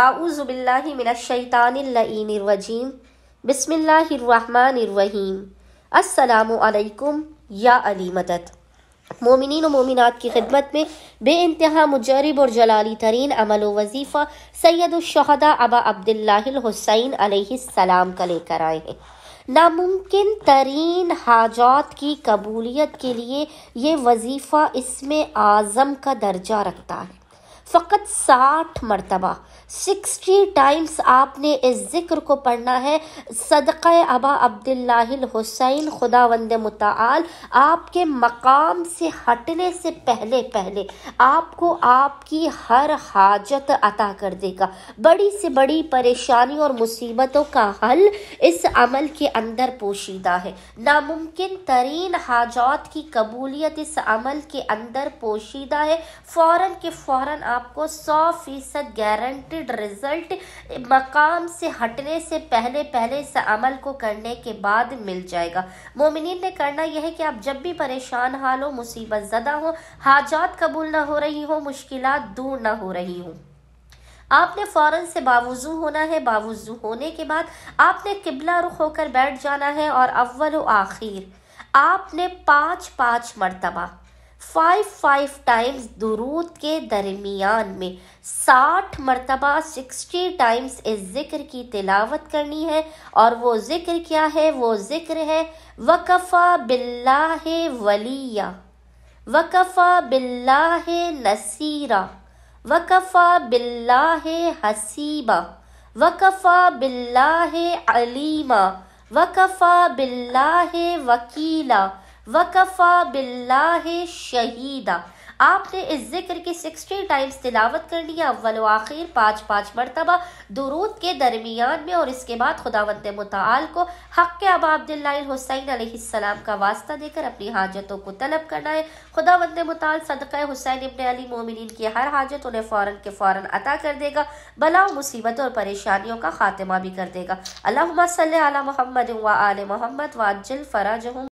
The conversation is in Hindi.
आउज़बिल्लिमिनशैतानरजीम बसमिल्लाम अल्लाम या अली मदद मोमिन मोमिनत की खिदमत में बे इंतहा मुजरब और जलाली तरीन अमल वजीफ़ा सैदुलशहदा अबा अब्दुल्लाहुसैन अलैहिस्सलाम का लेकर आए हैं नामुमकिन तरीन हाजात की कबूलियत के लिए ये वजीफ़ा इसमें आज़म का दर्जा रखता है फ़कत साठ मरतबा सिक्सटी टाइम्स आपने इस ज़िक्र को पढ़ना है सदक़ अबा हुसैन खुदा वंद मताल आपके मकाम से हटने से पहले पहले आपको आपकी हर हाजत अता कर देगा बड़ी से बड़ी परेशानी और मुसीबतों का हल इस अमल के अंदर पोशीदा है नामुमकिन तरीन हाजात की कबूलियत इस अमल के अंदर पोशीदा है फ़ौर के फ़ौर आपको सौ फीसद गारंटिड रिजल्ट मकाम से हटने से पहले पहले इस अमल को करने के बाद मिल जाएगा मोमिन ने करना यह है कि आप जब भी परेशान हाल हो मुसीबत ज़दा हो हाजात कबूल ना हो रही हो मुश्किल दूर ना हो रही हों आपने फ़ौरन से बावजू होना है बावजू होने के बाद आपने किबला रुख होकर बैठ जाना है और अव्वल आखिर आपने पाँच पाँच मरतबा फाइव फाइव टाइम्स दुरूद के दरमियान में साठ मरतबा सिक्सटी टाइम्स इस ज़िक्र की तिलावत करनी है और वो ज़िक्र क्या है वो ज़िक्र है वकफ़ा बिल्लाह वलिया वकफ़ा बिल्लाह नसीरा वकफ़ा बिल्लाह हसीबा वकफ़ा बिल्लाह अलीमा वकफ़ा बिल्लाह वकीला वकफ़ा बिल्ला शहीदा आपने इस जिक्र की सिक्सटी टाइम्स तिलावत कर लिया अव्वल आखिर पाँच पाँच मरतबा दुरूद के दरमियान में और इसके बाद खुदावंद मताल को हक के अब हुसैन सलाम का वास्ता देकर अपनी हाजतों को तलब करना है खुदावंद मताल सदक़ हुसैन इबन अली मोमिन की हर हाजत उन्हें फ़ौर के फ़ौर अता कर देगा बला मुसीबत और परेशानियों का खात्मा भी कर देगा अल्लाह सल मोहम्मद व आल मोहम्मद वाजिल फ़राज